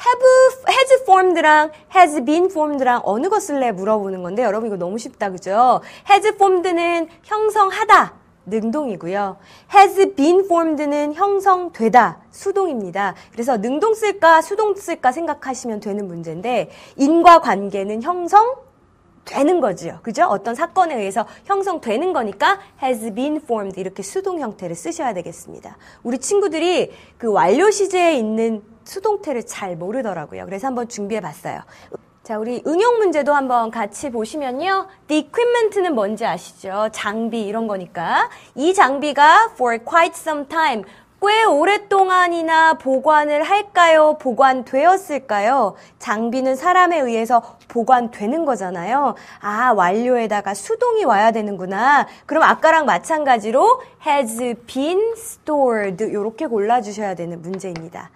have, has formed랑 has been formed랑 어느 것 쓸래 물어보는 건데 여러분 이거 너무 쉽다 그죠? has formed는 형성하다 능동이고요. has been formed는 형성되다 수동입니다. 그래서 능동 쓸까 수동 쓸까 생각하시면 되는 문제인데 인과 관계는 형성 되는 거지요. 그죠? 어떤 사건에 의해서 형성되는 거니까 has been formed 이렇게 수동 형태를 쓰셔야 되겠습니다. 우리 친구들이 그 완료 시제에 있는 수동태를 잘 모르더라고요. 그래서 한번 준비해 봤어요. 자, 우리 응용 문제도 한번 같이 보시면요. The equipment는 뭔지 아시죠? 장비 이런 거니까. 이 장비가 for quite some time 꽤 오랫동안이나 보관을 할까요? 보관되었을까요? 장비는 사람에 의해서 보관되는 거잖아요. 아, 완료에다가 수동이 와야 되는구나. 그럼 아까랑 마찬가지로 has been stored 이렇게 골라주셔야 되는 문제입니다.